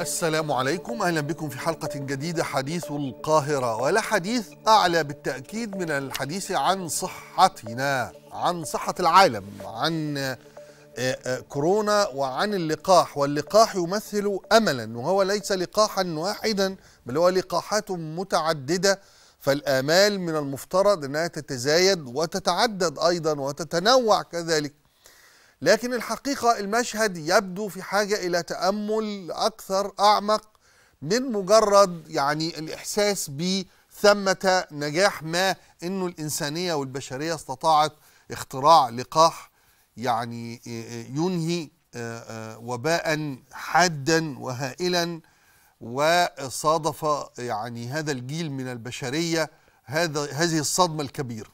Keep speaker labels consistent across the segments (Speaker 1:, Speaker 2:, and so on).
Speaker 1: السلام عليكم اهلا بكم في حلقه جديده حديث القاهره ولا حديث اعلى بالتاكيد من الحديث عن صحتنا عن صحه العالم عن آه، آه، كورونا وعن اللقاح واللقاح يمثل املا وهو ليس لقاحا واحدا بل هو لقاحات متعدده فالامال من المفترض انها تتزايد وتتعدد ايضا وتتنوع كذلك لكن الحقيقة المشهد يبدو في حاجة إلى تأمل أكثر أعمق من مجرد يعني الإحساس بثمة نجاح ما إنه الإنسانية والبشرية استطاعت اختراع لقاح يعني آه، آه، ينهي آه، وباء حادا وهائلا وصادف يعني هذا الجيل من البشرية هذا هذه الصدمة الكبيرة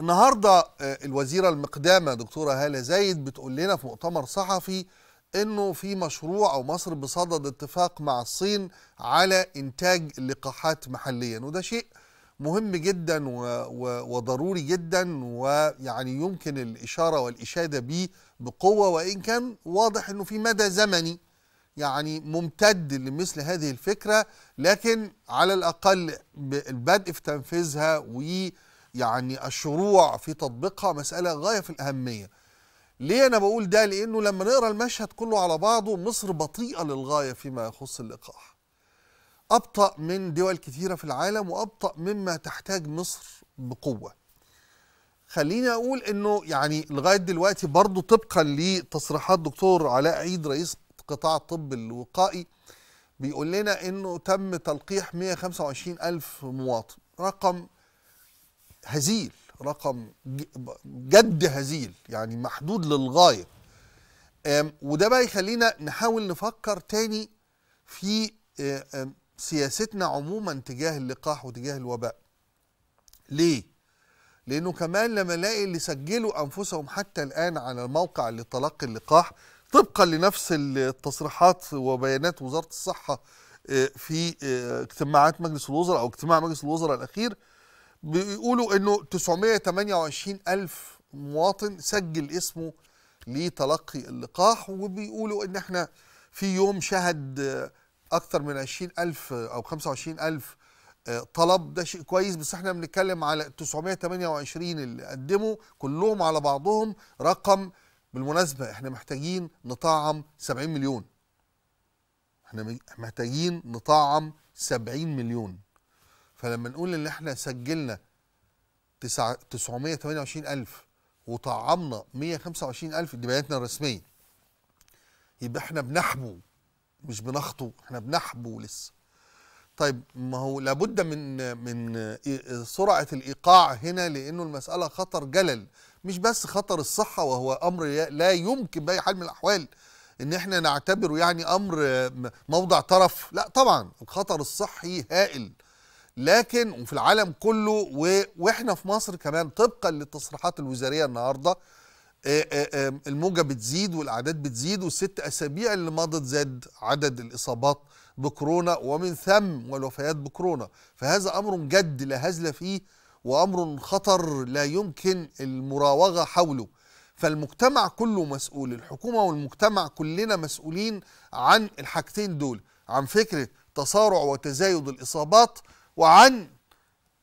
Speaker 1: النهارده آه، الوزيره المقدامه دكتوره هاله زايد بتقول لنا في مؤتمر صحفي انه في مشروع او مصر بصدد اتفاق مع الصين على انتاج اللقاحات محليا وده شيء مهم جدا وضروري جدا ويعني يمكن الاشاره والاشاده به بقوه وان كان واضح انه في مدى زمني يعني ممتد لمثل هذه الفكره لكن على الاقل البدء في تنفيذها و يعني الشروع في تطبيقها مسألة غاية في الأهمية ليه أنا بقول ده لأنه لما نقرأ المشهد كله على بعضه مصر بطيئة للغاية فيما يخص اللقاح أبطأ من دول كثيرة في العالم وأبطأ مما تحتاج مصر بقوة خليني أقول أنه يعني لغاية دلوقتي برضه طبقا لتصريحات دكتور علاء عيد رئيس قطاع الطب الوقائي بيقول لنا أنه تم تلقيح 125 ألف مواطن رقم هزيل رقم جد هزيل يعني محدود للغاية وده بقى يخلينا نحاول نفكر تاني في سياستنا عموما تجاه اللقاح وتجاه الوباء ليه؟ لأنه كمان لما ألاقي اللي سجلوا أنفسهم حتى الآن على الموقع لتلقي اللقاح طبقا لنفس التصريحات وبيانات وزارة الصحة في اجتماعات مجلس الوزراء أو اجتماع مجلس الوزراء الأخير بيقولوا انه 928 الف مواطن سجل اسمه لتلقي اللقاح وبيقولوا ان احنا في يوم شهد اكثر من 20 الف او 25 الف طلب ده شيء كويس بس احنا بنتكلم على 928 اللي قدموا كلهم على بعضهم رقم بالمناسبه احنا محتاجين نطعم 70 مليون احنا محتاجين نطعم 70 مليون فلما نقول ان احنا سجلنا 928000 وطعمنا 125000 دي بياناتنا الرسمية يبقى احنا بنحبو مش بنخطو احنا بنحبو لسه طيب ما هو لابد من من سرعة الإيقاع هنا لأنه المسألة خطر جلل مش بس خطر الصحة وهو أمر لا يمكن بأي حال من الأحوال إن احنا نعتبره يعني أمر موضع طرف لا طبعا الخطر الصحي هائل لكن وفي العالم كله واحنا في مصر كمان طبقا للتصريحات الوزاريه النهارده الموجه بتزيد والاعداد بتزيد والست اسابيع اللي مضت زاد عدد الاصابات بكورونا ومن ثم والوفيات بكورونا فهذا امر جد لا هزل فيه وامر خطر لا يمكن المراوغه حوله فالمجتمع كله مسؤول الحكومه والمجتمع كلنا مسؤولين عن الحاجتين دول عن فكره تصارع وتزايد الاصابات وعن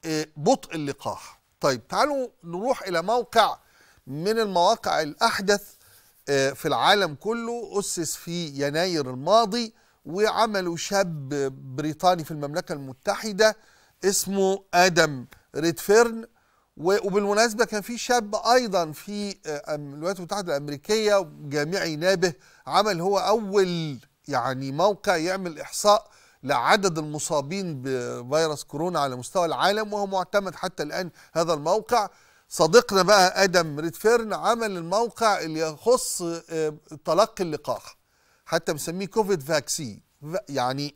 Speaker 1: آه، بطء اللقاح طيب تعالوا نروح إلى موقع من المواقع الأحدث آه، في العالم كله أسس في يناير الماضي وعملوا شاب بريطاني في المملكة المتحدة اسمه آدم ريدفيرن وبالمناسبة كان في شاب أيضا في آه، الولايات المتحدة الأمريكية جامعي نابه عمل هو أول يعني موقع يعمل إحصاء لعدد المصابين بفيروس كورونا على مستوى العالم وهو معتمد حتى الآن هذا الموقع صديقنا بقى ادم ريدفيرن عمل الموقع اللي يخص آه، تلقي اللقاح حتى مسميه كوفيد فاكسي يعني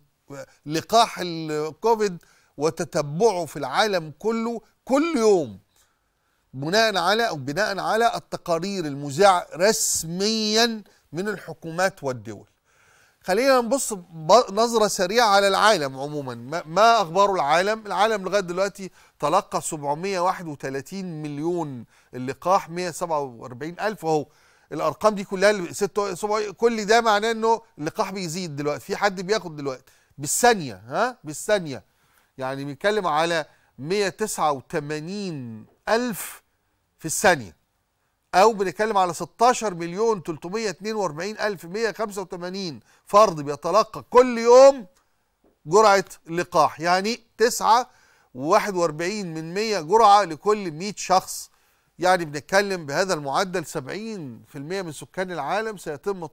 Speaker 1: لقاح الكوفيد وتتبعه في العالم كله كل يوم بناء على او بناء على التقارير المذاعه رسميا من الحكومات والدول خلينا نبص نظرة سريعة على العالم عموما ما أخبار العالم العالم لغاية دلوقتي تلقى 731 مليون اللقاح 147 ألف وهو الأرقام دي كلها ست كل ده معناه إنه اللقاح بيزيد دلوقتي في حد بياخد دلوقتي بالثانية ها بالثانية يعني بنتكلم على 189 ألف في الثانية او بنتكلم على 16 مليون 342 الف 185 فرد بيتلقى كل يوم جرعه لقاح يعني 9 41 من 100 جرعه لكل 100 شخص يعني بنتكلم بهذا المعدل 70% من سكان العالم سيتم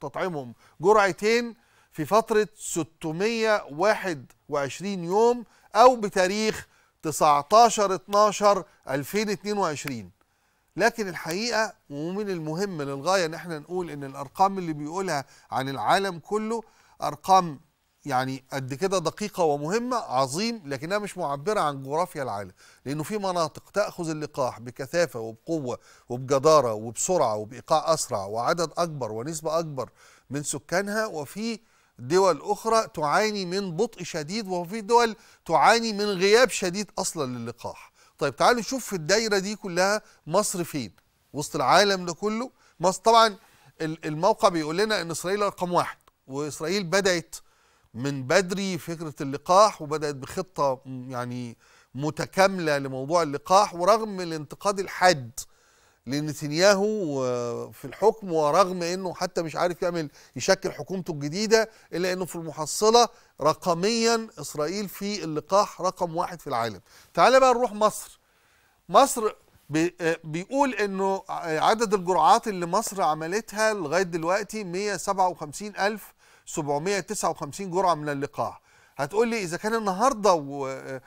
Speaker 1: تطعيمهم جرعتين في فتره 621 يوم او بتاريخ 19 12 2022 لكن الحقيقه ومن المهم للغايه ان احنا نقول ان الارقام اللي بيقولها عن العالم كله ارقام يعني قد كده دقيقه ومهمه عظيم لكنها مش معبره عن جغرافيا العالم لانه في مناطق تاخذ اللقاح بكثافه وبقوه وبجداره وبسرعه وبايقاع اسرع وعدد اكبر ونسبه اكبر من سكانها وفي دول اخرى تعاني من بطء شديد وفي دول تعاني من غياب شديد اصلا للقاح طيب تعالوا نشوف في الدايرة دي كلها مصر فين وسط العالم ده كله مصر طبعا الموقع بيقول لنا ان اسرائيل رقم واحد واسرائيل بدأت من بدري فكرة اللقاح وبدأت بخطة يعني متكاملة لموضوع اللقاح ورغم الانتقاد الحاد لنتنياهو في الحكم ورغم انه حتى مش عارف يعمل يشكل حكومته الجديده الا انه في المحصله رقميا اسرائيل في اللقاح رقم واحد في العالم. تعالى بقى نروح مصر. مصر آه، بيقول انه عدد الجرعات اللي مصر عملتها لغايه دلوقتي 157759 جرعه من اللقاح. هتقول لي اذا كان النهارده والسيد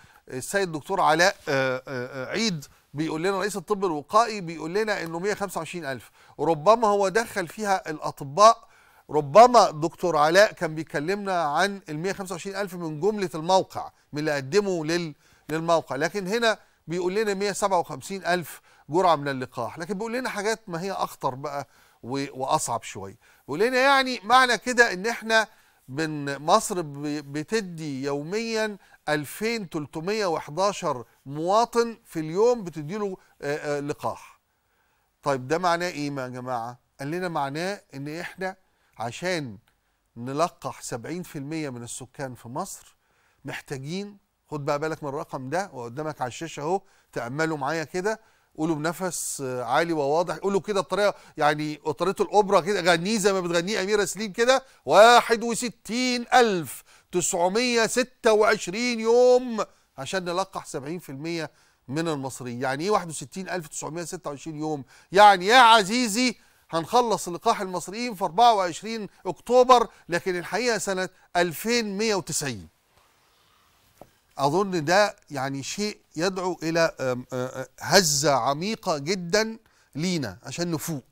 Speaker 1: آه، الدكتور علاء آه، عيد بيقول لنا رئيس الطب الوقائي بيقول لنا انه 125000 ربما هو دخل فيها الاطباء ربما دكتور علاء كان بيكلمنا عن ال 125000 من جمله الموقع من اللي قدمه لل للموقع لكن هنا بيقول لنا 157000 جرعه من اللقاح لكن بيقول لنا حاجات ما هي اخطر بقى واصعب شويه بيقول لنا يعني معنى كده ان احنا بن مصر بتدي يوميا 2311 مواطن في اليوم بتديله آه، آه، لقاح طيب ده معناه ايه يا جماعه قال لنا معناه ان احنا عشان نلقح 70% من السكان في مصر محتاجين خد بقى بالك من الرقم ده وقدامك على الشاشه اهو تاملوا معايا كده قولوا بنفس عالي وواضح قولوا كده بطريقه يعني طريقه الاوبرا كده غنيه زي ما بتغنيه اميره سليم كده 61000 ألف 926 يوم عشان نلقح 70% من المصريين يعني ايه 61926 يوم يعني يا عزيزي هنخلص لقاح المصريين في 24 اكتوبر لكن الحقيقه سنه 2190 اظن ده يعني شيء يدعو الى هزه عميقه جدا لينا عشان نفوق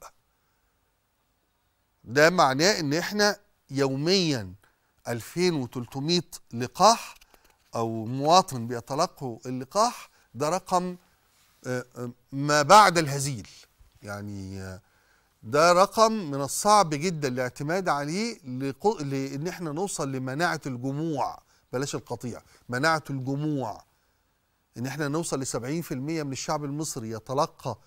Speaker 1: ده معناه ان احنا يوميا 2300 لقاح او مواطن بيتلقوا اللقاح ده رقم آه، آه، ما بعد الهزيل يعني آه، ده رقم من الصعب جدا الاعتماد عليه لان احنا نوصل لمناعه الجموع بلاش القطيع مناعه الجموع ان احنا نوصل ل 70% من الشعب المصري يتلقى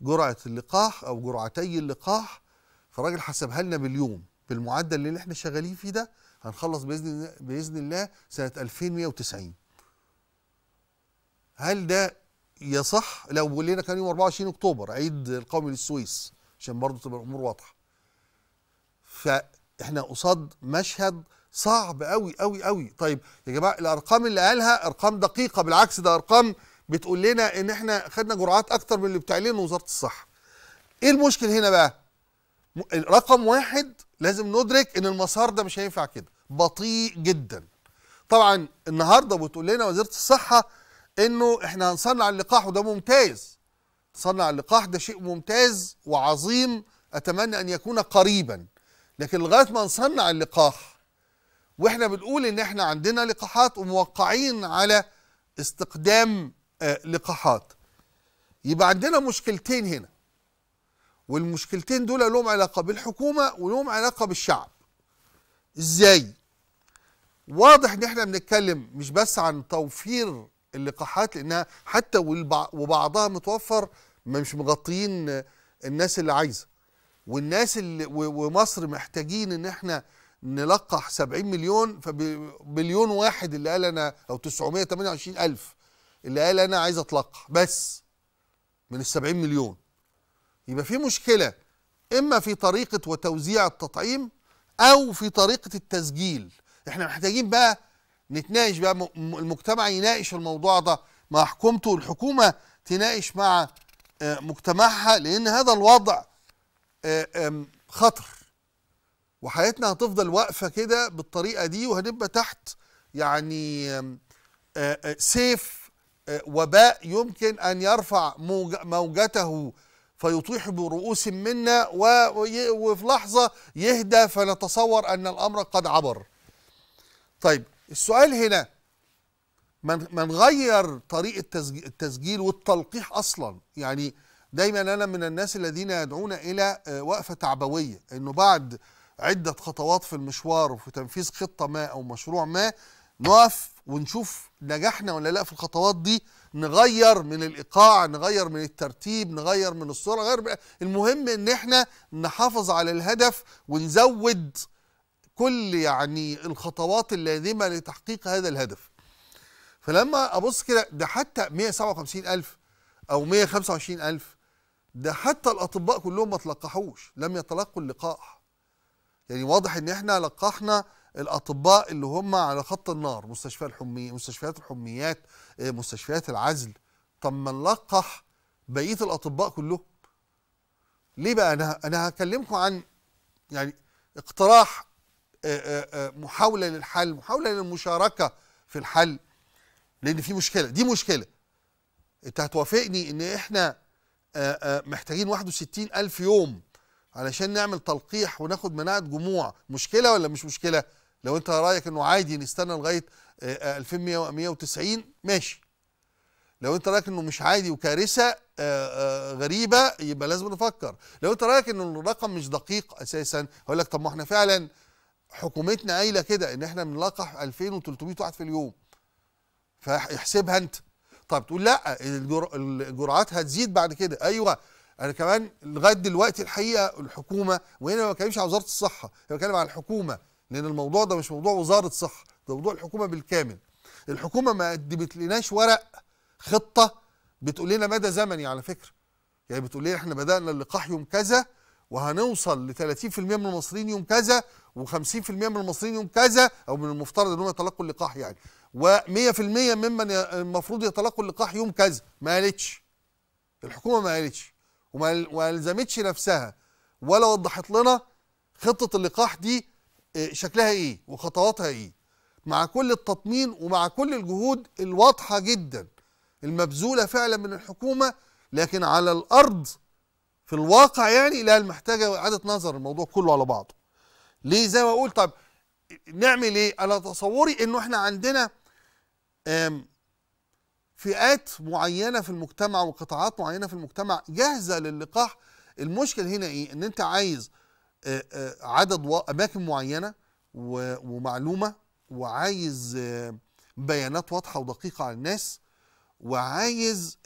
Speaker 1: جرعه اللقاح او جرعتي اللقاح فالراجل حسبها لنا باليوم بالمعدل اللي احنا شغالين فيه ده هنخلص باذن باذن الله سنه 2190 هل ده يصح لو بيقول لنا كان يوم 24 اكتوبر عيد القومي للسويس عشان برضه تبقى الامور واضحه فاحنا قصاد مشهد صعب قوي قوي قوي طيب يا جماعه الارقام اللي قالها ارقام دقيقه بالعكس ده ارقام بتقول لنا ان احنا خدنا جرعات اكتر من اللي بتعلنه وزاره الصحه ايه المشكل هنا بقى رقم واحد لازم ندرك ان المسار ده مش هينفع كده بطيء جدا طبعا النهارده بتقول لنا وزاره الصحه انه احنا هنصنع اللقاح وده ممتاز صنع اللقاح ده شيء ممتاز وعظيم اتمنى ان يكون قريبا لكن لغايه ما نصنع اللقاح واحنا بنقول ان احنا عندنا لقاحات وموقعين على استقدام آه، لقاحات يبقى عندنا مشكلتين هنا والمشكلتين دول لهم علاقه بالحكومه ولهم علاقه بالشعب ازاي واضح ان احنا بنتكلم مش بس عن توفير اللقاحات لانها حتى وبعضها متوفر مش مغطيين الناس اللي عايزه والناس اللي ومصر محتاجين ان احنا نلقح 70 مليون فبليون واحد اللي قال انا او 928 الف اللي قال انا عايز اتلقح بس من ال 70 مليون يبقى في مشكله اما في طريقه وتوزيع التطعيم او في طريقه التسجيل احنا محتاجين بقى نتناقش بقى المجتمع يناقش الموضوع ده مع حكومته والحكومه تناقش مع آه، مجتمعها لان هذا الوضع آه، خطر وحياتنا هتفضل واقفه كده بالطريقه دي وهنبقى تحت يعني آه، سيف وباء يمكن ان يرفع موجته فيطيح برؤوس منا وفي لحظة يهدى فنتصور أن الأمر قد عبر طيب السؤال هنا من, من غير طريقة التسجيل والتلقيح أصلا يعني دايما أنا من الناس الذين يدعون إلى آه، وقفة تعبوية أنه بعد عدة خطوات في المشوار وفي تنفيذ خطة ما أو مشروع ما نقف ونشوف نجحنا ولا لا في الخطوات دي نغير من الايقاع نغير من الترتيب نغير من الصوره غير المهم ان احنا نحافظ على الهدف ونزود كل يعني الخطوات اللازمه لتحقيق هذا الهدف فلما ابص كده ده حتى 157000 او 125000 ده حتى الاطباء كلهم ما تلقحوش لم يتلقوا اللقاح يعني واضح ان احنا لقحنا الاطباء اللي هم على خط النار مستشفى الحمي مستشفيات الحميات آه، مستشفيات العزل طب ما نلقح بقيه الاطباء كلهم ليه بقى انا انا هكلمكم عن يعني اقتراح آه، آه، محاوله للحل محاوله للمشاركه في الحل لان في مشكله دي مشكله انت هتوافقني ان احنا محتاجين 61 الف يوم علشان نعمل تلقيح وناخد مناعه جموع مشكله ولا مش مشكله لو انت رايك انه عادي نستنى لغايه 2190 آه، آه، ماشي لو انت رايك انه مش عادي وكارثه آه، غريبه يبقى لازم نفكر لو انت رايك انه الرقم مش دقيق اساسا هقول لك طب ما احنا فعلا حكومتنا قايله كده ان احنا بنلقح 2300 واحد في اليوم فاحسبها انت طب تقول لا الجرعات هتزيد بعد كده ايوه انا كمان لغايه دلوقتي الحقيقه الحكومه وهنا ما بتكلمش على وزاره الصحه بتكلم على الحكومه لان الموضوع ده مش موضوع وزاره صحه ده موضوع الحكومه بالكامل الحكومه ما قدمت لناش ورق خطه بتقول لنا مدى زمني على فكره يعني بتقول لنا احنا بدانا اللقاح يوم كذا وهنوصل ل 30% من المصريين يوم كذا و50% من المصريين يوم كذا او من المفترض انهم يتلقوا اللقاح يعني و100% ممن المفروض يتلقوا اللقاح يوم كذا ما قالتش الحكومه ما قالتش وما الزمتش نفسها ولا وضحت لنا خطه اللقاح دي آه، شكلها ايه وخطواتها ايه مع كل التطمين ومع كل الجهود الواضحه جدا المبذوله فعلا من الحكومه لكن على الارض في الواقع يعني لا المحتاجة اعاده نظر الموضوع كله على بعضه ليه زي ما اقول طب نعمل ايه انا تصوري انه احنا عندنا فئات معينه في المجتمع وقطاعات معينه في المجتمع جاهزه للقاح المشكل هنا ايه ان انت عايز آه، آه، عدد اماكن معينه ومعلومه وعايز آه، بيانات واضحه ودقيقه على الناس وعايز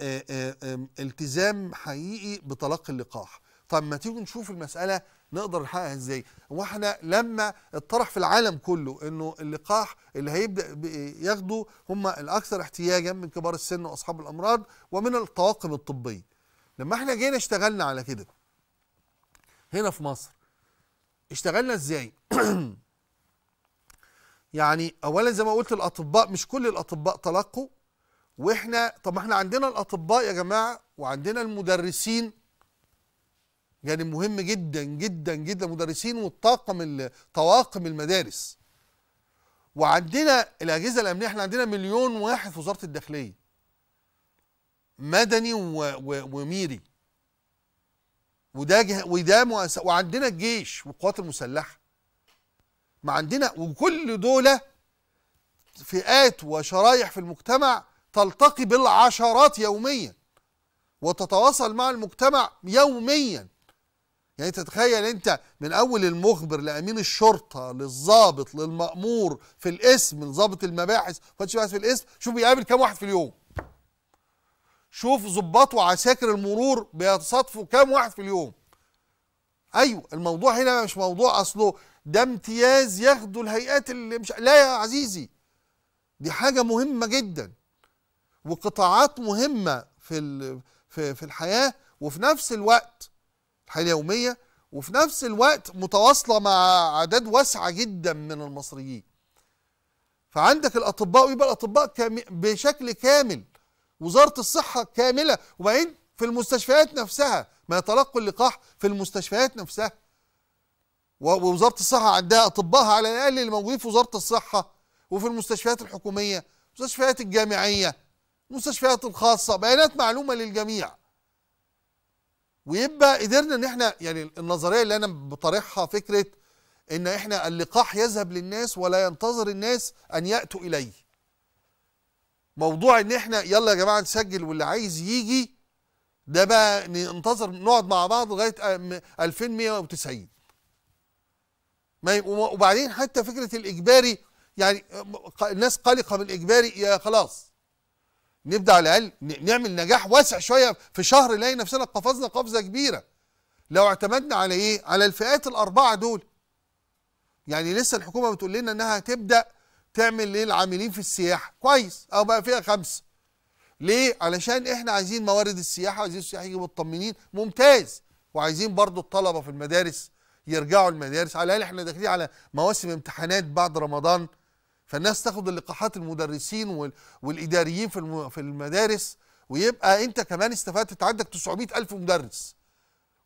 Speaker 1: التزام حقيقي بتلقي اللقاح طب ما تيجي نشوف المساله نقدر نحققها ازاي واحنا لما اتطرح في العالم كله انه اللقاح اللي هيبدا ياخده هم الاكثر احتياجا من كبار السن واصحاب الامراض ومن الطواقم الطبيه لما احنا جينا اشتغلنا على كده هنا في مصر اشتغلنا ازاي يعني اولا زي ما قلت الاطباء مش كل الاطباء تلقوا واحنا طب ما احنا عندنا الاطباء يا جماعه وعندنا المدرسين يعني مهم جدا جدا جدا المدرسين والطاقم طواقم المدارس وعندنا الاجهزه الامنيه احنا عندنا مليون واحد في وزاره الداخليه مدني وميري وده جه وده مؤس... وعندنا الجيش والقوات المسلحة ما عندنا وكل دولة فئات وشرايح في المجتمع تلتقي بالعشرات يوميا وتتواصل مع المجتمع يوميا يعني تتخيل انت من اول المخبر لامين الشرطه للضابط للمامور في الاسم لضابط المباحث ما في الاسم شوف بيقابل كم واحد في اليوم شوف ظباط وعساكر المرور بيتصادفوا كام واحد في اليوم ايوه الموضوع هنا مش موضوع اصله ده امتياز ياخده الهيئات اللي مش لا يا عزيزي دي حاجه مهمه جدا وقطاعات مهمه في ال... في في الحياه وفي نفس الوقت الحياه اليوميه وفي نفس الوقت متواصله مع اعداد واسعه جدا من المصريين فعندك الاطباء ويبقى الاطباء كام... بشكل كامل وزاره الصحه كامله وبعدين في المستشفيات نفسها ما يتلقوا اللقاح في المستشفيات نفسها ووزاره الصحه عندها اطبائها على الاقل اللي موجودين في وزاره الصحه وفي المستشفيات الحكوميه المستشفيات الجامعيه المستشفيات الخاصه بيانات معلومه للجميع ويبقى قدرنا ان احنا يعني النظريه اللي انا بطرحها فكره ان احنا اللقاح يذهب للناس ولا ينتظر الناس ان ياتوا اليه موضوع ان احنا يلا يا جماعه نسجل واللي عايز يجي ده بقى ننتظر نقعد مع بعض لغايه 2190 ما وبعدين حتى فكره الاجباري يعني الناس قلقه من الاجباري يا خلاص نبدا على الاقل نعمل نجاح واسع شويه في شهر نلاقي نفسنا قفزنا قفزه كبيره لو اعتمدنا على ايه على الفئات الاربعه دول يعني لسه الحكومه بتقول لنا انها هتبدا تعمل ليه العاملين في السياحه كويس او بقى فيها خمسه ليه علشان احنا عايزين موارد السياحه عايزين السياح يجوا مطمنين ممتاز وعايزين برضو الطلبه في المدارس يرجعوا المدارس على الاقل احنا داخلين على مواسم امتحانات بعد رمضان فالناس تاخد اللقاحات المدرسين والاداريين في في المدارس ويبقى انت كمان استفدت عندك 900 الف مدرس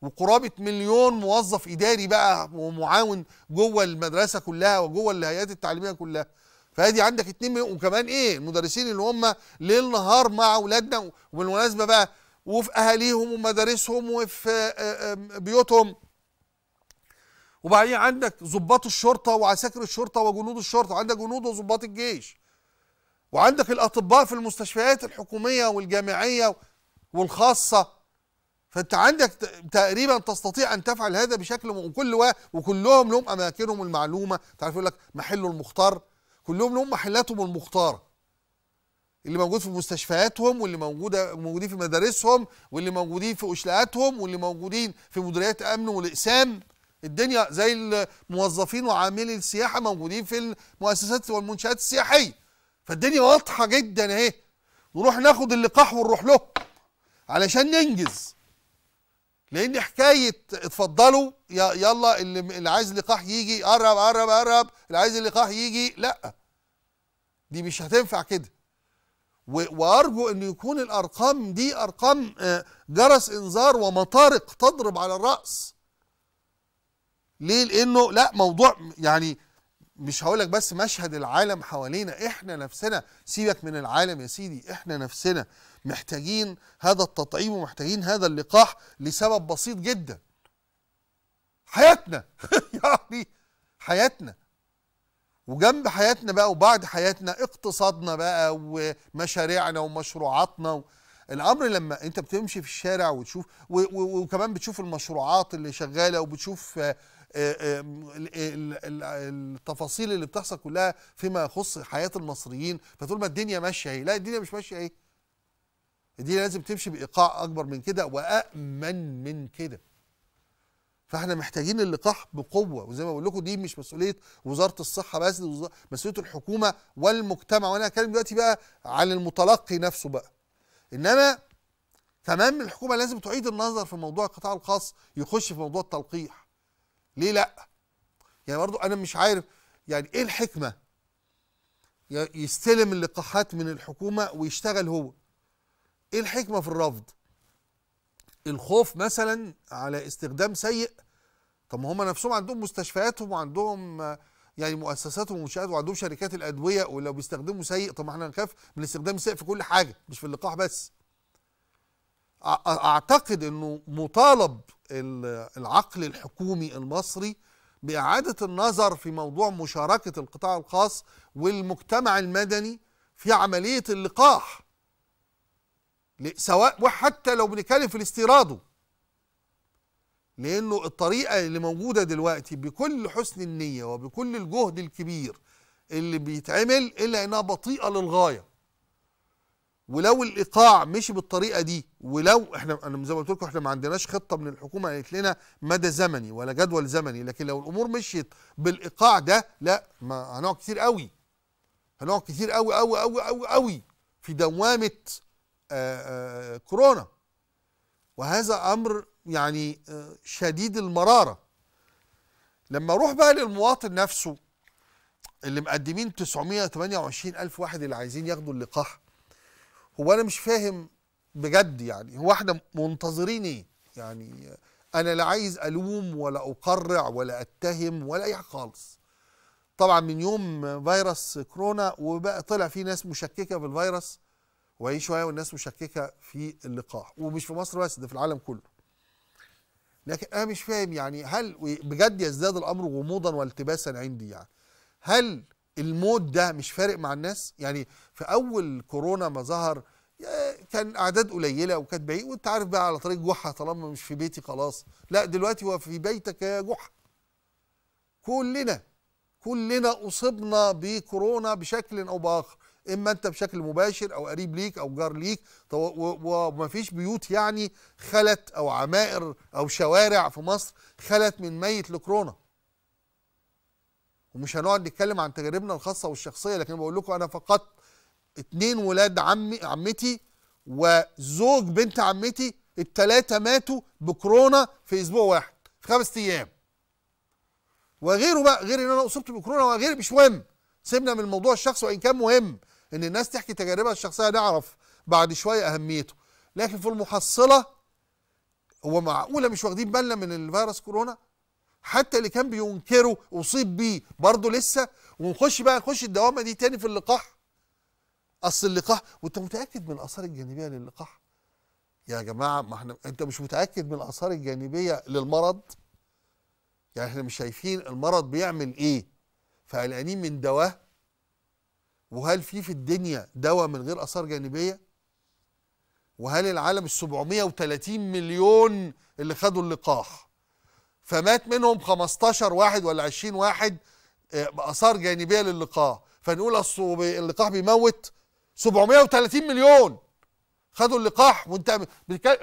Speaker 1: وقرابه مليون موظف اداري بقى ومعاون جوه المدرسه كلها وجوه الهيئات التعليميه كلها فادي عندك اتنين مليون وكمان ايه المدرسين اللي هم ليل نهار مع اولادنا وبالمناسبه بقى وفي اهاليهم ومدارسهم وفي آه، آه، بيوتهم وبعدين عندك ضباط الشرطه وعساكر الشرطه وجنود الشرطه عندك جنود وضباط الجيش وعندك الاطباء في المستشفيات الحكوميه والجامعيه والخاصه فانت عندك تقريبا تستطيع ان تفعل هذا بشكل وكل وكلهم لهم اماكنهم المعلومه تعرف يقول لك محله المختار كلهم لهم محلاتهم المختاره اللي موجود في مستشفياتهم واللي موجوده موجودين في مدارسهم واللي موجودين في اشلاءاتهم واللي موجودين في مديريات امن والاقسام الدنيا زي الموظفين وعاملي السياحه موجودين في المؤسسات والمنشات السياحيه فالدنيا واضحه جدا اهي نروح ناخد اللقاح ونروح له علشان ننجز لان حكايه اتفضلوا يلا اللي عايز لقاح يجي قرب قرب قرب اللي عايز اللقاح يجي لا دي مش هتنفع كده وارجو ان يكون الارقام دي ارقام آه، جرس انذار ومطارق تضرب على الراس ليه لانه لا موضوع يعني مش هقولك بس مشهد العالم حوالينا احنا نفسنا سيبك من العالم يا سيدي احنا نفسنا محتاجين هذا التطعيم ومحتاجين هذا اللقاح لسبب بسيط جدا حياتنا يعني حياتنا وجنب حياتنا بقى وبعد حياتنا اقتصادنا بقى ومشاريعنا ومشروعاتنا الامر لما انت بتمشي في الشارع وتشوف وكمان بتشوف المشروعات اللي شغاله وبتشوف آه، آه، التفاصيل اللي بتحصل كلها فيما يخص حياه المصريين فطول ما الدنيا ماشيه اهي لا الدنيا مش ماشيه اهي الدنيا لازم تمشي بايقاع اكبر من كده وامن من كده فاحنا محتاجين اللقاح بقوه وزي ما بقول لكم دي مش مسؤوليه وزاره الصحه بس مسؤوليه الحكومه والمجتمع وانا هتكلم دلوقتي بقى عن المتلقي نفسه بقى انما تمام الحكومه لازم تعيد النظر في موضوع القطاع الخاص يخش في موضوع التلقيح ليه لا يعني برضو انا مش عارف يعني ايه الحكمه يستلم اللقاحات من الحكومه ويشتغل هو ايه الحكمه في الرفض الخوف مثلا على استخدام سيء طب ما هم نفسهم عندهم مستشفياتهم وعندهم يعني مؤسساتهم ومنشآت وعندهم شركات الادويه ولو بيستخدموا سيء طب ما احنا نخاف من استخدام السيء في كل حاجه مش في اللقاح بس اعتقد انه مطالب العقل الحكومي المصري باعاده النظر في موضوع مشاركه القطاع الخاص والمجتمع المدني في عمليه اللقاح سواء وحتى لو بنتكلم في الاستيراده لانه الطريقه اللي موجوده دلوقتي بكل حسن النيه وبكل الجهد الكبير اللي بيتعمل الا انها بطيئه للغايه ولو الايقاع مشي بالطريقه دي ولو احنا انا زي ما قلت لكم احنا ما عندناش خطه من الحكومه قالت لنا مدى زمني ولا جدول زمني لكن لو الامور مشيت بالايقاع ده لا ما هنقعد كتير قوي هنقعد كتير قوي قوي قوي قوي قوي في دوامه كورونا وهذا امر يعني آه، شديد المراره لما اروح بقى للمواطن نفسه اللي مقدمين 928 الف واحد اللي عايزين ياخدوا اللقاح هو انا مش فاهم بجد يعني هو احنا منتظرين ايه يعني آه، انا لا عايز الوم ولا اقرع ولا اتهم ولا اي حاجه خالص طبعا من يوم فيروس كورونا وبقى طلع في ناس مشككه في وهي شويه والناس مشككه في اللقاح ومش في مصر بس ده في العالم كله لكن انا مش فاهم يعني هل بجد يزداد الامر غموضا والتباسا عندي يعني هل الموت ده مش فارق مع الناس يعني في اول كورونا ما ظهر كان اعداد قليله وكانت بعيد وانت عارف بقى على طريق جحا طالما مش في بيتي خلاص لا دلوقتي هو في بيتك يا جحا كلنا كلنا اصبنا بكورونا بشكل او باخر اما انت بشكل مباشر او قريب ليك او جار ليك ومفيش بيوت يعني خلت او عمائر او شوارع في مصر خلت من ميت لكورونا ومش هنقعد نتكلم عن تجاربنا الخاصه والشخصيه لكن بقول لكم انا فقدت اتنين ولاد عمي عمتي وزوج بنت عمتي التلاتة ماتوا بكورونا في اسبوع واحد في خمس ايام وغيره بقى غير ان انا اصبت بكورونا وغير مش مهم سيبنا من الموضوع الشخصي وان كان مهم ان الناس تحكي تجاربها الشخصيه نعرف بعد شويه اهميته لكن في المحصله هو معقوله مش واخدين بالنا من الفيروس كورونا حتى اللي كان بينكره اصيب بيه برضه لسه ونخش بقى نخش الدوامه دي تاني في اللقاح اصل اللقاح وانت متاكد من الاثار الجانبيه للقاح يا جماعه ما احنا انت مش متاكد من الاثار الجانبيه للمرض يعني احنا مش شايفين المرض بيعمل ايه فقلقانين من دواه وهل في في الدنيا دواء من غير اثار جانبيه وهل العالم ال 730 مليون اللي خدوا اللقاح فمات منهم 15 واحد ولا 20 واحد باثار آه، جانبيه للقاح فنقول اللقاح بيموت 730 مليون خدوا اللقاح وانت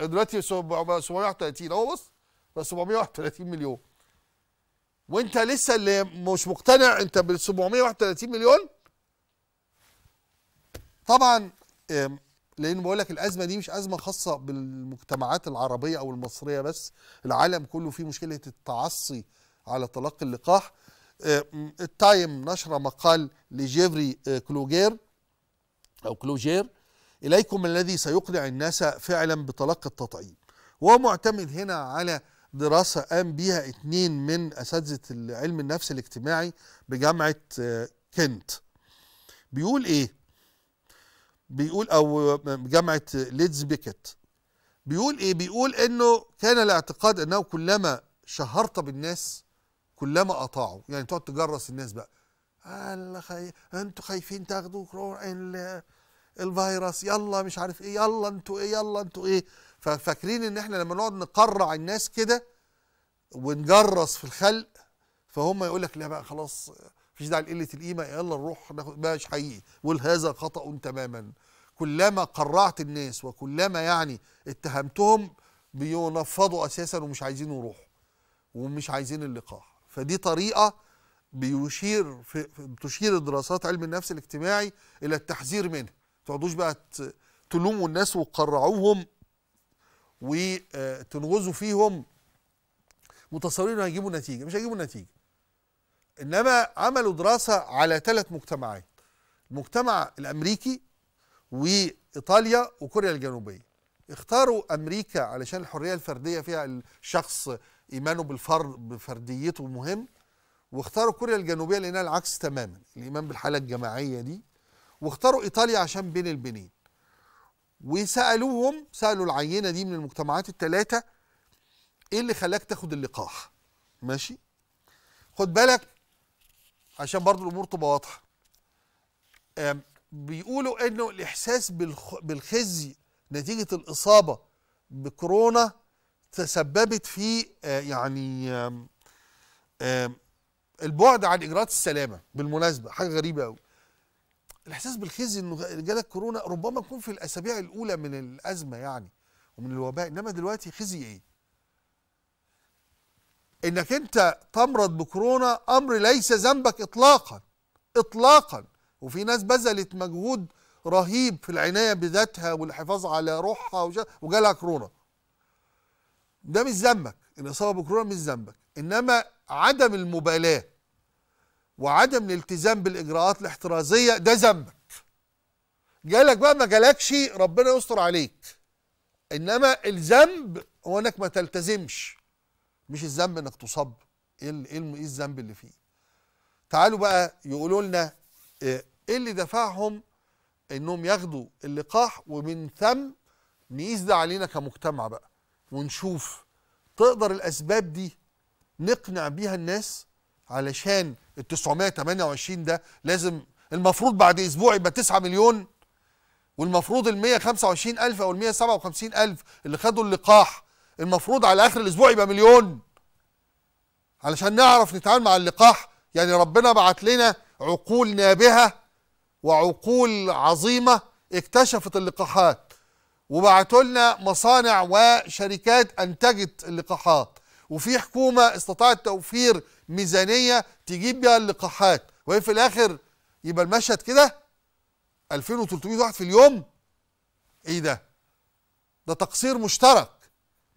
Speaker 1: دلوقتي 731 اهو بص بقى 731 مليون وانت لسه اللي مش مقتنع انت بال 731 مليون طبعا لان بقول لك الازمه دي مش ازمه خاصه بالمجتمعات العربيه او المصريه بس العالم كله فيه مشكله التعصي على تلقي اللقاح التايم نشر مقال لجيفري آه، كلوجير او كلوجير اليكم الذي سيقنع الناس فعلا بتلقي التطعيم ومعتمد هنا على دراسة قام بها اتنين من أساتذة علم النفس الاجتماعي بجامعة آه، كنت بيقول إيه بيقول او جامعه ليدز بيكت بيقول ايه بيقول انه كان الاعتقاد انه كلما شهرت بالناس كلما اطاعوا يعني تقعد تجرس الناس بقى الله خي... انتوا خايفين تاخدوا ال... الفيروس يلا مش عارف ايه يلا انتوا ايه يلا انتوا ايه ففاكرين ان احنا لما نقعد نقرع الناس كده ونجرس في الخلق فهم يقول لك لا بقى خلاص مفيش داعي لقله القيمه يلا نروح ناخد مش حقيقي هذا خطا تماما كلما قرعت الناس وكلما يعني اتهمتهم بينفضوا اساسا ومش عايزين يروحوا ومش عايزين اللقاح فدي طريقه بيشير في بتشير دراسات علم النفس الاجتماعي الى التحذير منها ما تقعدوش بقى تلوموا الناس وتقرعوهم وتنغزوا فيهم متصورين هيجيبوا نتيجه مش هيجيبوا نتيجه انما عملوا دراسه على ثلاث مجتمعات المجتمع الامريكي وايطاليا وكوريا الجنوبيه اختاروا امريكا علشان الحريه الفرديه فيها الشخص ايمانه بالفرد بفرديته مهم واختاروا كوريا الجنوبيه لانها العكس تماما الايمان بالحاله الجماعيه دي واختاروا ايطاليا عشان بين البنين وسالوهم سالوا العينه دي من المجتمعات الثلاثه ايه اللي خلاك تاخد اللقاح ماشي خد بالك عشان برضو الامور تبقى واضحه بيقولوا انه الاحساس بالخزي نتيجه الاصابه بكورونا تسببت في آه، يعني البعد عن اجراءات السلامه بالمناسبه حاجه غريبه قوي الاحساس بالخزي انه جالك كورونا ربما يكون في الاسابيع الاولى من الازمه يعني ومن الوباء انما دلوقتي خزي ايه انك انت تمرض بكورونا امر ليس ذنبك اطلاقا اطلاقا وفي ناس بذلت مجهود رهيب في العنايه بذاتها والحفاظ على روحها وجالها كورونا ده مش ذنبك الاصابه بكورونا مش ذنبك انما عدم المبالاه وعدم الالتزام بالاجراءات الاحترازيه ده ذنبك جالك بقى ما جالكش ربنا يستر عليك انما الذنب هو انك ما تلتزمش مش الذنب انك تصاب ايه إيه, ايه الذنب اللي فيه تعالوا بقى يقولوا لنا آه، ايه اللي دفعهم انهم ياخدوا اللقاح ومن ثم نقيس ده علينا كمجتمع بقى ونشوف تقدر الاسباب دي نقنع بيها الناس علشان ال 928 ده لازم المفروض بعد اسبوع يبقى 9 مليون والمفروض ال 125 الف او ال 157 الف اللي خدوا اللقاح المفروض على اخر الاسبوع يبقى مليون علشان نعرف نتعامل مع اللقاح يعني ربنا بعت لنا عقول نابهه وعقول عظيمه اكتشفت اللقاحات وبعتوا لنا مصانع وشركات انتجت اللقاحات وفي حكومه استطاعت توفير ميزانيه تجيب بيها اللقاحات وهي في الاخر يبقى المشهد كده 2300 واحد في اليوم ايه ده ده تقصير مشترك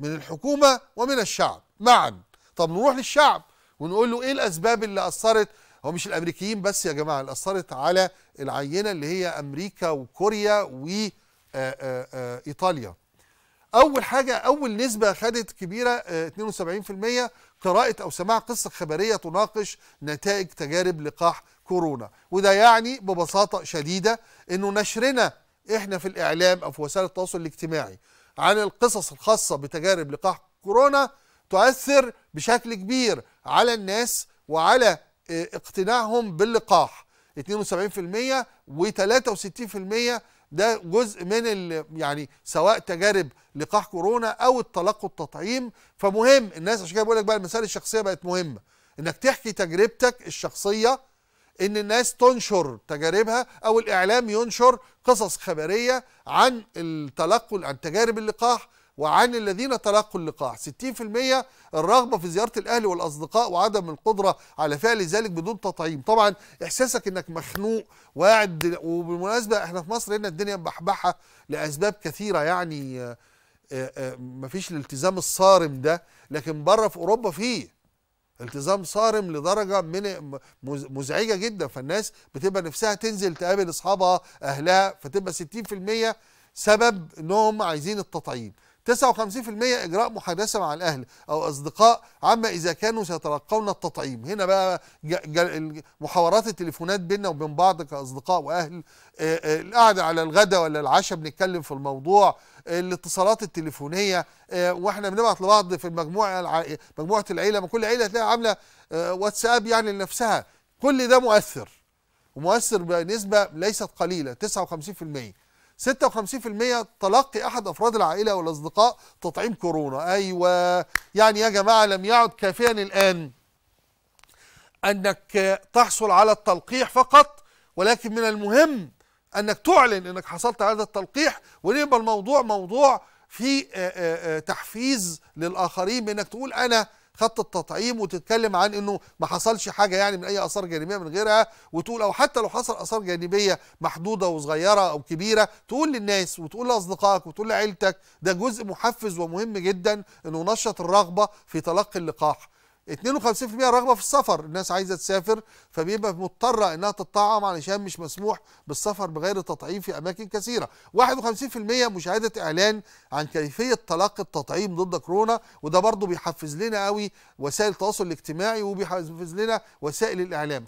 Speaker 1: من الحكومة ومن الشعب معا طب نروح للشعب ونقول له ايه الاسباب اللي اثرت هو مش الامريكيين بس يا جماعه اللي اثرت على العينه اللي هي امريكا وكوريا وايطاليا اول حاجه اول نسبه خدت كبيره 72% قراءه او سماع قصه خبريه تناقش نتائج تجارب لقاح كورونا وده يعني ببساطه شديده انه نشرنا احنا في الاعلام او في وسائل التواصل الاجتماعي عن القصص الخاصة بتجارب لقاح كورونا تؤثر بشكل كبير على الناس وعلى آه، اقتناعهم باللقاح 72% و63% ده جزء من ال يعني سواء تجارب لقاح كورونا او التلقي التطعيم فمهم الناس عشان كده بقول لك بقى المسائل الشخصيه بقت مهمه انك تحكي تجربتك الشخصيه ان الناس تنشر تجاربها او الاعلام ينشر قصص خبريه عن التلقي عن تجارب اللقاح وعن الذين تلقوا اللقاح 60% الرغبه في زياره الاهل والاصدقاء وعدم القدره على فعل ذلك بدون تطعيم طبعا احساسك انك مخنوق وقاعد وبالمناسبه احنا في مصر هنا الدنيا مبحبحه لاسباب كثيره يعني آه، آه، مفيش الالتزام الصارم ده لكن بره في اوروبا فيه التزام صارم لدرجه من مزعجه جدا فالناس بتبقى نفسها تنزل تقابل اصحابها اهلها فتبقى 60% سبب انهم عايزين التطعيم 59% اجراء محادثه مع الاهل او اصدقاء عما اذا كانوا سيتلقون التطعيم هنا بقى محاورات التليفونات بيننا وبين بعض كاصدقاء واهل القعده على الغداء ولا العشاء بنتكلم في الموضوع الاتصالات التليفونيه آه، واحنا بنبعت لبعض في المجموعه مجموعه العيله ما كل عيله تلاقي عامله آه، واتساب يعني لنفسها كل ده مؤثر ومؤثر بنسبه ليست قليله 59% 56% تلقي احد افراد العائله والاصدقاء تطعيم كورونا ايوه يعني يا جماعه لم يعد كافيا الان انك تحصل على التلقيح فقط ولكن من المهم انك تعلن انك حصلت على هذا التلقيح ويبقى الموضوع موضوع في تحفيز للاخرين بانك تقول انا خط التطعيم وتتكلم عن انه ما حصلش حاجه يعني من اي اثار جانبيه من غيرها وتقول او حتى لو حصل اثار جانبيه محدوده وصغيره او كبيره تقول للناس وتقول لاصدقائك وتقول لعيلتك ده جزء محفز ومهم جدا انه نشط الرغبه في تلقي اللقاح 52% رغبه في السفر الناس عايزه تسافر فبيبقى مضطره انها تتطعم علشان مش مسموح بالسفر بغير تطعيم في اماكن كثيره 51% مشاهده اعلان عن كيفيه تلقي التطعيم ضد كورونا وده برضه بيحفز لنا قوي وسائل التواصل الاجتماعي وبيحفز لنا وسائل الاعلام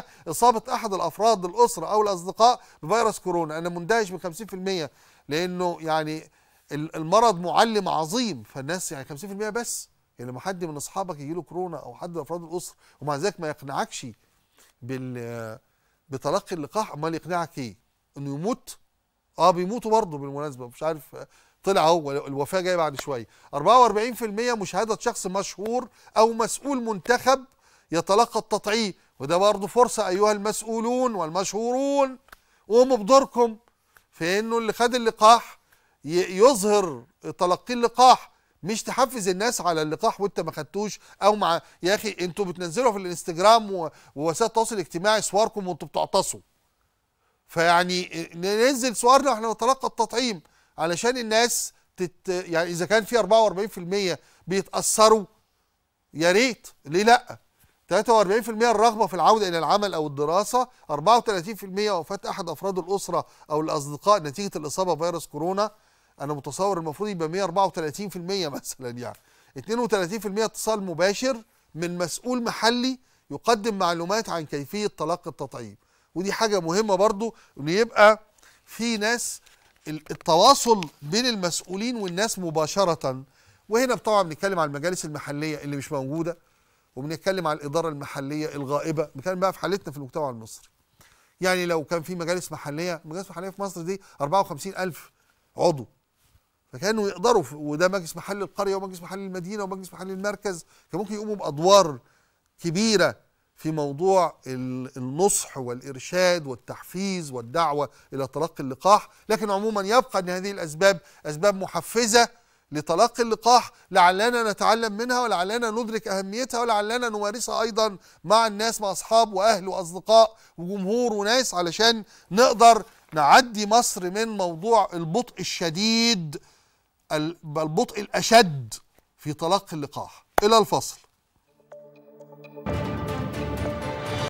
Speaker 1: 50% اصابه احد الافراد الاسره او الاصدقاء بفيروس كورونا انا مندهش من 50% لانه يعني المرض معلم عظيم فالناس يعني 50% بس يعني لما حد من اصحابك يجي له كورونا او حد من افراد الاسره ومع ذلك ما يقنعكش بال بتلقي اللقاح امال يقنعك ايه؟ انه يموت؟ اه بيموتوا برضه بالمناسبه مش عارف طلع اهو الوفاه جايه بعد شويه 44% مشاهده شخص مشهور او مسؤول منتخب يتلقى التطعيم وده برضه فرصه ايها المسؤولون والمشهورون قوموا بدوركم في انه اللي خد اللقاح يظهر تلقي اللقاح مش تحفز الناس على اللقاح وانت ما خدتوش او مع يا اخي انتوا بتنزلوا في الانستجرام ووسائل التواصل الاجتماعي صوركم وانتوا بتعطسوا فيعني ننزل صورنا واحنا نتلقى التطعيم علشان الناس تت يعني اذا كان في 44% بيتاثروا يا ريت ليه لا 43% الرغبة في العودة إلى العمل أو الدراسة 34% وفاة أحد أفراد الأسرة أو الأصدقاء نتيجة الإصابة بفيروس كورونا انا متصور المفروض يبقى 134% مثلا يعني 32% اتصال مباشر من مسؤول محلي يقدم معلومات عن كيفيه تلقي التطعيم ودي حاجه مهمه برضو ان يبقى في ناس التواصل بين المسؤولين والناس مباشره وهنا طبعا بنتكلم على المجالس المحليه اللي مش موجوده وبنتكلم على الاداره المحليه الغائبه بنتكلم بقى في حالتنا في المجتمع المصري يعني لو كان في مجالس محليه مجالس محليه في مصر دي 54000 عضو فكانوا يقدروا وده مجلس محل القريه ومجلس محل المدينه ومجلس محل المركز كان ممكن يقوموا بادوار كبيره في موضوع النصح والارشاد والتحفيز والدعوه الى تلقي اللقاح لكن عموما يبقى ان هذه الاسباب اسباب محفزه لتلقي اللقاح لعلنا نتعلم منها ولعلنا ندرك اهميتها ولعلنا نمارسها ايضا مع الناس مع اصحاب واهل واصدقاء وجمهور وناس علشان نقدر نعدي مصر من موضوع البطء الشديد البطء الأشد في تلقي اللقاح إلى الفصل